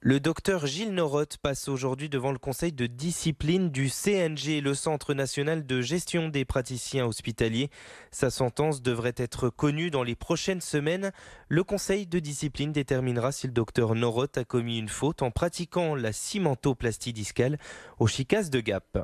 Le docteur Gilles Norot passe aujourd'hui devant le conseil de discipline du CNG, le Centre national de gestion des praticiens hospitaliers. Sa sentence devrait être connue dans les prochaines semaines. Le conseil de discipline déterminera si le docteur Norot a commis une faute en pratiquant la cimentoplastie discale au chicas de Gap.